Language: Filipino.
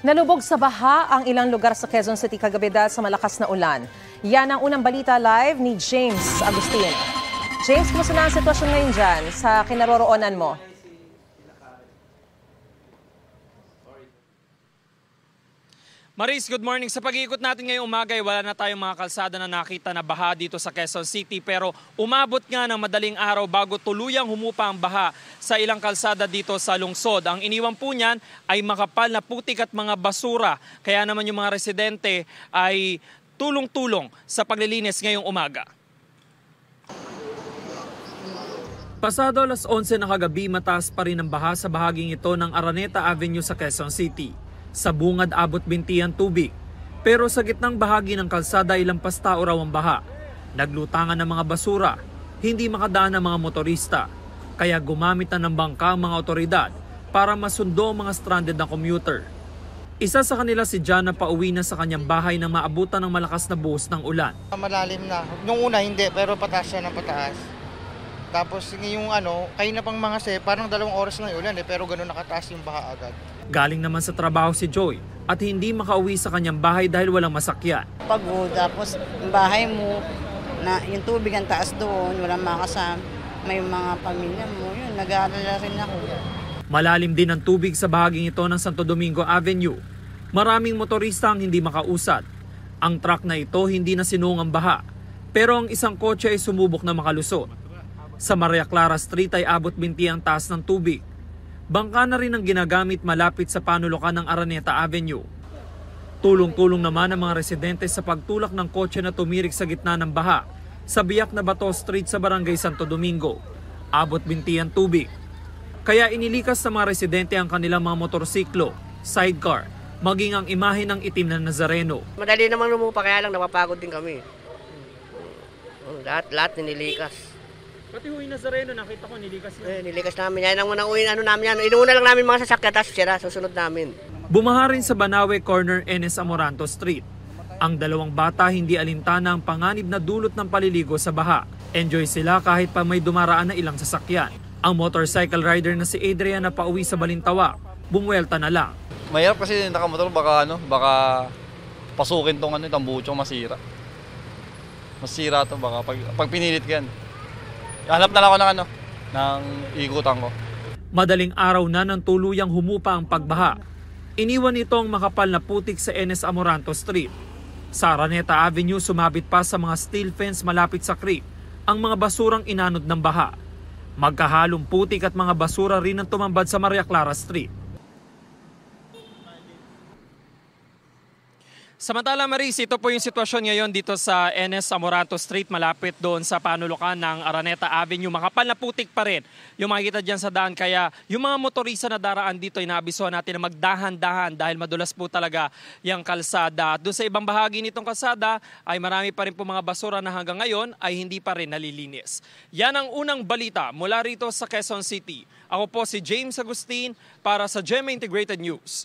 Nalubog sa baha ang ilang lugar sa Quezon City kagabi dahil sa malakas na ulan. Yan ang unang balita live ni James Agustin. James, kumusta na ang sitwasyon ngayon dyan sa kinaroroonan mo? Maris, good morning. Sa pag-iikot natin ngayong umaga, wala na tayong mga kalsada na nakita na baha dito sa Quezon City. Pero umabot nga ng madaling araw bago tuluyang humupa ang baha sa ilang kalsada dito sa lungsod. Ang iniwan po niyan ay makapal na putik at mga basura. Kaya naman yung mga residente ay tulong-tulong sa paglilinis ngayong umaga. Pasado alas 11 na kagabi, mataas pa rin ang baha sa bahaging ito ng Araneta Avenue sa Quezon City. Sa bungad abot bintiyan tubig. Pero sa gitnang bahagi ng kalsada ay lampas tao raw ang baha. Naglutangan ng mga basura, hindi makadaan ang mga motorista. Kaya gumamit na ng bangka ang mga otoridad para masundo ang mga stranded na commuter. Isa sa kanila si John na pauwi na sa kanyang bahay na maabutan ng malakas na buhos ng ulan. Malalim na. Nung una hindi, pero pataas siya ng pataas. Tapos ngayong ano, kayo na pang mga se, parang dalawang oras na ulan eh, pero ganun nakataas yung baha agad. Galing naman sa trabaho si Joy at hindi makauwi sa kanyang bahay dahil walang masakyan. Pagod, tapos yung bahay mo, na yung tubig ang taas doon, walang makasam, may mga pamilya mo, yun, nag-aalala rin ako. Malalim din ang tubig sa bahaging ito ng Santo Domingo Avenue. Maraming motorista ang hindi makausat. Ang truck na ito hindi na sinung ang baha, pero ang isang kotse ay sumubok na makalusot. Sa Maria Clara Street ay abot binti ang taas ng tubig. Bangka na rin ang ginagamit malapit sa panulukan ng Araneta Avenue. Tulong-tulong naman ang mga residente sa pagtulak ng kotse na tumirik sa gitna ng baha sa Biak na Bato Street sa Barangay Santo Domingo. Abot binti ang tubig. Kaya inilikas sa mga residente ang kanilang mga motorsiklo, sidecar, maging ang imahe ng itim na Nazareno. Madali namang lumupa kaya lang napapagod din kami. Lahat, lahat nililikas. Pati huwi yung Nazareno, nakita ko, nilikas na. Eh, nilikas namin. Yan ang unang uwin, ano namin yan. Inuuna lang namin mga sasakyan, tapos sira, susunod namin. Bumaha rin sa Banawe Corner, NS Amoranto Street. Ang dalawang bata hindi alintana ang panganib na dulot ng paliligo sa baha. Enjoy sila kahit pa may dumaraan na ilang sasakyan. Ang motorcycle rider na si Adrian na pauwi sa Balintawa, bumwelta na lang. Mahirap kasi nakamotor baka ano, baka pasukin tong ano, tambucho masira. Masira to baka pag, pag pinilit ka yan. Hanap na lang ako ng ano, ng ikutan ko. Madaling araw na nang tuluyang humupa ang pagbaha. Iniwan ito ang makapal na putik sa NS Amoranto Street. Sa Araneta Avenue, sumabit pa sa mga steel fence malapit sa creek ang mga basurang inanod ng baha. Magkahalong putik at mga basura rin ang tumambad sa Maria Clara Street. Samantala Maris, ito po yung sitwasyon ngayon dito sa NS Amorato Street malapit doon sa panulukan ng Araneta Avenue. Makapal na putik pa rin yung makikita dyan sa daan. Kaya yung mga motorista na daraan dito, inaabisuhan natin na magdahan-dahan dahil madulas po talaga yung kalsada. At doon sa ibang bahagi nitong kalsada ay marami pa rin po mga basura na hanggang ngayon ay hindi pa rin nalilinis. Yan ang unang balita mula rito sa Quezon City. Ako po si James Agustin para sa GMA Integrated News.